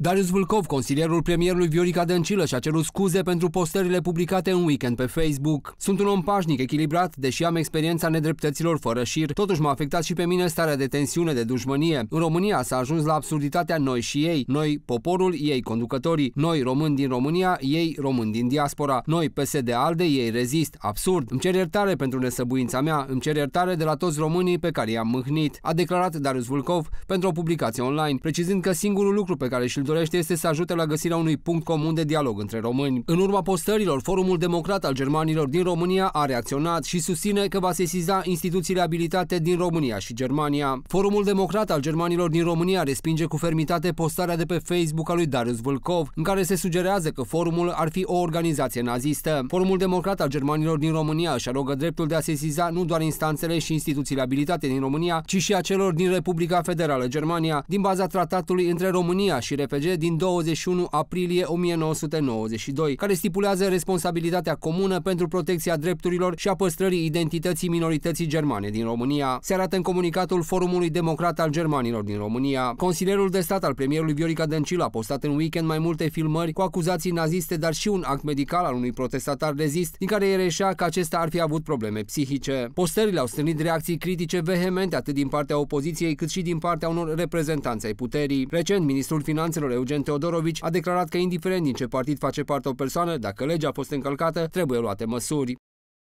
Darius Vulcov, consilierul premierului Viorica Dăncilă, și-a cerut scuze pentru postările publicate în weekend pe Facebook. Sunt un om pașnic, echilibrat, deși am experiența nedreptăților fără șir, totuși m-a afectat și pe mine starea de tensiune, de dușmănie. În România s-a ajuns la absurditatea noi și ei, noi poporul, ei conducătorii, noi români din România, ei români din diaspora, noi PSD ALDE, ei rezist. Absurd. Îmi cer iertare pentru nesăbuința mea, îmi cer iertare de la toți românii pe care i-am mâhnit, a declarat Darius Vulcov pentru o publicație online, precizând că singurul lucru pe care și dorește este să ajute la găsirea unui punct comun de dialog între români. În urma postărilor, Forumul Democrat al Germanilor din România a reacționat și susține că va sesiza instituțiile abilitate din România și Germania. Forumul Democrat al Germanilor din România respinge cu fermitate postarea de pe Facebook a lui Darius Vâlcov, în care se sugerează că forumul ar fi o organizație nazistă. Forumul Democrat al Germanilor din România își arogă dreptul de a sesiza nu doar instanțele și instituțiile abilitate din România, ci și a celor din Republica Federală Germania, din baza tratatului între România și Republica CFCG din 21 aprilie 1992, care stipulează responsabilitatea comună pentru protecția drepturilor și a păstrării identității minorității germane din România, se arată în comunicatul Forumului Democrat al Germanilor din România. Consilierul de stat al premierului Viorica Dăncilă a postat în weekend mai multe filmări cu acuzații naziste, dar și un act medical al unui protestatar rezist, din care iereșea că acesta ar fi avut probleme psihice. Postările au strânit reacții critice vehemente atât din partea opoziției cât și din partea unor reprezentanți ai puterii. Recent, ministrul finanțelor Premierul Eugen Teodorovici a declarat că indiferent din ce partid face parte o persoană, dacă legea a fost încălcată, trebuie luate măsuri.